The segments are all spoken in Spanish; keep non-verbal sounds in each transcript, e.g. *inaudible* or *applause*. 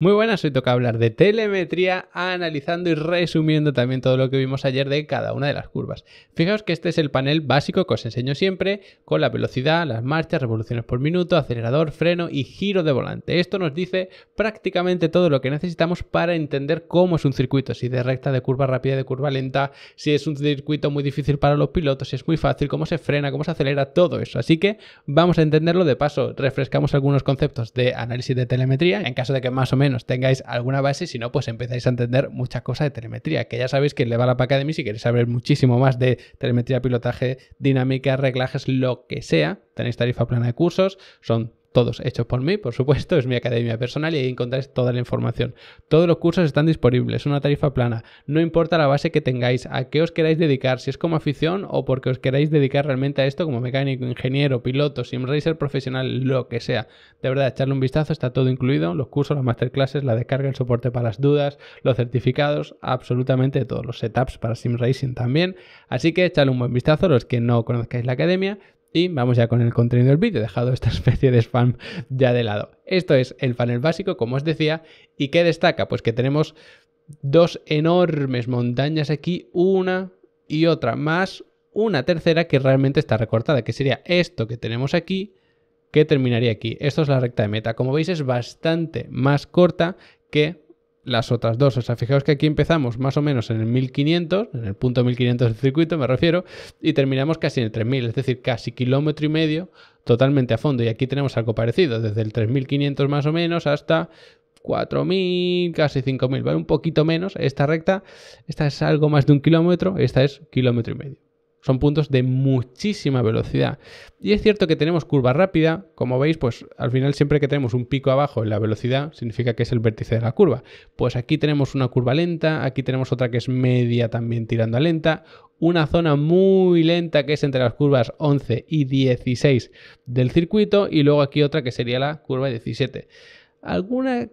Muy buenas, hoy toca hablar de telemetría, analizando y resumiendo también todo lo que vimos ayer de cada una de las curvas. Fijaos que este es el panel básico que os enseño siempre, con la velocidad, las marchas, revoluciones por minuto, acelerador, freno y giro de volante. Esto nos dice prácticamente todo lo que necesitamos para entender cómo es un circuito, si de recta, de curva rápida, de curva lenta, si es un circuito muy difícil para los pilotos, si es muy fácil, cómo se frena, cómo se acelera, todo eso. Así que vamos a entenderlo de paso, refrescamos algunos conceptos de análisis de telemetría, en caso de que más o menos nos tengáis alguna base, si no, pues empezáis a entender mucha cosas de telemetría, que ya sabéis que le va la Academy si queréis saber muchísimo más de telemetría, pilotaje, dinámica, reglajes, lo que sea. Tenéis tarifa plana de cursos, son todos hechos por mí, por supuesto, es mi academia personal y ahí encontráis toda la información. Todos los cursos están disponibles, una tarifa plana, no importa la base que tengáis, a qué os queráis dedicar, si es como afición o porque os queráis dedicar realmente a esto como mecánico, ingeniero, piloto, simracer, profesional, lo que sea. De verdad, echarle un vistazo, está todo incluido, los cursos, las masterclasses, la descarga, el soporte para las dudas, los certificados, absolutamente todos los setups para sim racing también. Así que echadle un buen vistazo los que no conozcáis la academia y vamos ya con el contenido del vídeo, dejado esta *laughs* especie de spam ya de lado. Esto es el panel básico, como os decía, y ¿qué destaca? Pues que tenemos dos enormes montañas aquí, una y otra, más una tercera que realmente está recortada, que sería esto que tenemos aquí, que terminaría aquí. Esto es la recta de meta. Como veis es bastante más corta que las otras dos. O sea, fijaos que aquí empezamos más o menos en el 1500, en el punto 1500 del circuito me refiero, y terminamos casi en el 3000, es decir, casi kilómetro y medio totalmente a fondo. Y aquí tenemos algo parecido, desde el 3500 más o menos hasta 4.000, casi 5.000, ¿vale? Un poquito menos. Esta recta, esta es algo más de un kilómetro, esta es kilómetro y medio. Son puntos de muchísima velocidad. Y es cierto que tenemos curva rápida, como veis, pues al final siempre que tenemos un pico abajo en la velocidad, significa que es el vértice de la curva. Pues aquí tenemos una curva lenta, aquí tenemos otra que es media también tirando a lenta, una zona muy lenta que es entre las curvas 11 y 16 del circuito y luego aquí otra que sería la curva 17. Alguna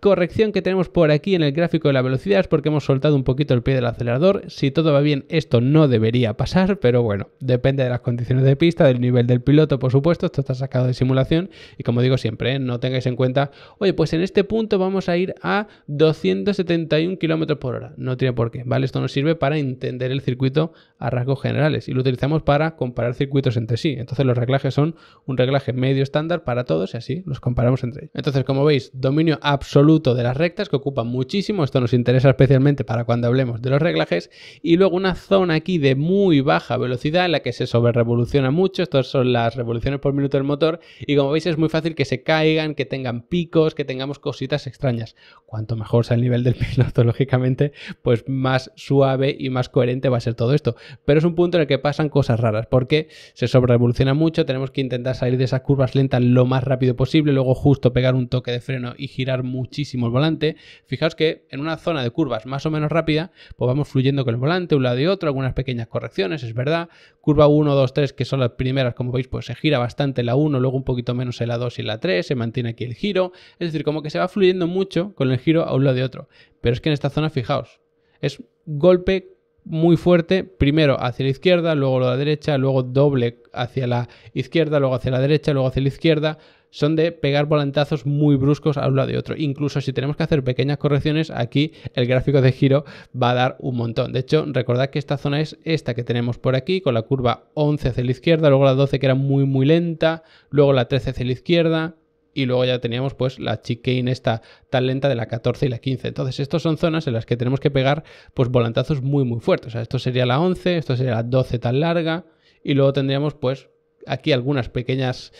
corrección que tenemos por aquí en el gráfico de la velocidad es porque hemos soltado un poquito el pie del acelerador. Si todo va bien, esto no debería pasar, pero bueno, depende de las condiciones de pista, del nivel del piloto, por supuesto. Esto está sacado de simulación y como digo siempre, ¿eh? no tengáis en cuenta, oye, pues en este punto vamos a ir a 271 km por hora. No tiene por qué, ¿vale? Esto nos sirve para entender el circuito a rasgos generales y lo utilizamos para comparar circuitos entre sí. Entonces los reglajes son un reglaje medio estándar para todos y así los comparamos entre ellos. Entonces, como veis, dominio absoluto de las rectas, que ocupan muchísimo, esto nos interesa especialmente para cuando hablemos de los reglajes, y luego una zona aquí de muy baja velocidad en la que se sobrerevoluciona mucho, estas son las revoluciones por minuto del motor, y como veis es muy fácil que se caigan, que tengan picos, que tengamos cositas extrañas. Cuanto mejor sea el nivel del *laughs* piloto, lógicamente, pues más suave y más coherente va a ser todo esto. Pero es un punto en el que pasan cosas raras, porque se sobrerevoluciona mucho, tenemos que intentar salir de esas curvas lentas lo más rápido posible, luego justo pegar un toque de freno y girar muchísimo el volante, fijaos que en una zona de curvas más o menos rápida, pues vamos fluyendo con el volante, un lado y otro, algunas pequeñas correcciones, es verdad. Curva 1, 2, 3, que son las primeras, como veis, pues se gira bastante la 1, luego un poquito menos en la 2 y la 3, se mantiene aquí el giro, es decir, como que se va fluyendo mucho con el giro a un lado y otro. Pero es que en esta zona, fijaos, es golpe muy fuerte, primero hacia la izquierda, luego la derecha, luego doble hacia la izquierda, luego hacia la derecha, luego hacia la izquierda, son de pegar volantazos muy bruscos a un lado y otro. Incluso si tenemos que hacer pequeñas correcciones, aquí el gráfico de giro va a dar un montón. De hecho, recordad que esta zona es esta que tenemos por aquí, con la curva 11 hacia la izquierda, luego la 12 que era muy muy lenta, luego la 13 hacia la izquierda, y luego ya teníamos pues la chicane esta tan lenta de la 14 y la 15. Entonces, estas son zonas en las que tenemos que pegar pues volantazos muy muy fuertes. O esto sería la 11, esto sería la 12 tan larga y luego tendríamos pues aquí algunas pequeñas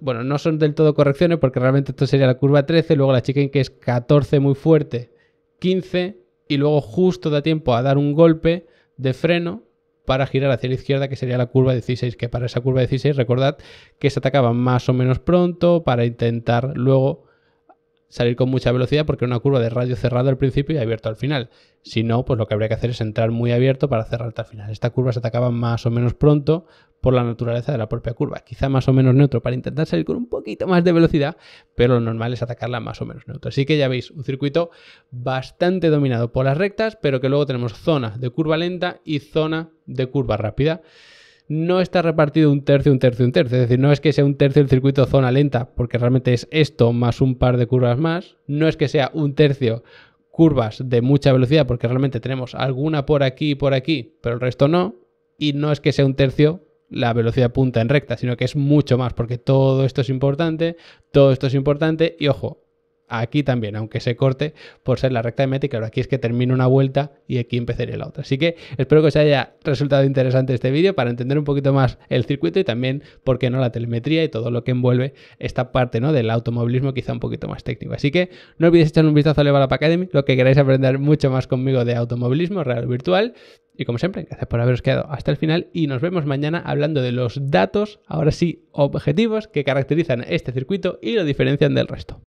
bueno, no son del todo correcciones porque realmente esto sería la curva 13, luego la chicken que es 14 muy fuerte, 15 y luego justo da tiempo a dar un golpe de freno para girar hacia la izquierda que sería la curva 16, que para esa curva 16 recordad que se atacaba más o menos pronto para intentar luego salir con mucha velocidad porque una curva de radio cerrado al principio y abierto al final. Si no, pues lo que habría que hacer es entrar muy abierto para cerrar al final. Esta curva se atacaba más o menos pronto por la naturaleza de la propia curva, quizá más o menos neutro para intentar salir con un poquito más de velocidad, pero lo normal es atacarla más o menos neutro. Así que ya veis, un circuito bastante dominado por las rectas, pero que luego tenemos zona de curva lenta y zona de curva rápida no está repartido un tercio, un tercio, un tercio. Es decir, no es que sea un tercio el circuito zona lenta, porque realmente es esto más un par de curvas más. No es que sea un tercio curvas de mucha velocidad, porque realmente tenemos alguna por aquí y por aquí, pero el resto no. Y no es que sea un tercio la velocidad punta en recta, sino que es mucho más, porque todo esto es importante, todo esto es importante, y ojo, aquí también, aunque se corte por ser la recta de meta y aquí es que termino una vuelta y aquí empezaría la otra. Así que espero que os haya resultado interesante este vídeo para entender un poquito más el circuito y también, por qué no, la telemetría y todo lo que envuelve esta parte ¿no? del automovilismo quizá un poquito más técnico. Así que no olvidéis echar un vistazo a Levalap Academy, lo que queráis aprender mucho más conmigo de automovilismo real o virtual. Y como siempre, gracias por haberos quedado hasta el final y nos vemos mañana hablando de los datos, ahora sí, objetivos que caracterizan este circuito y lo diferencian del resto.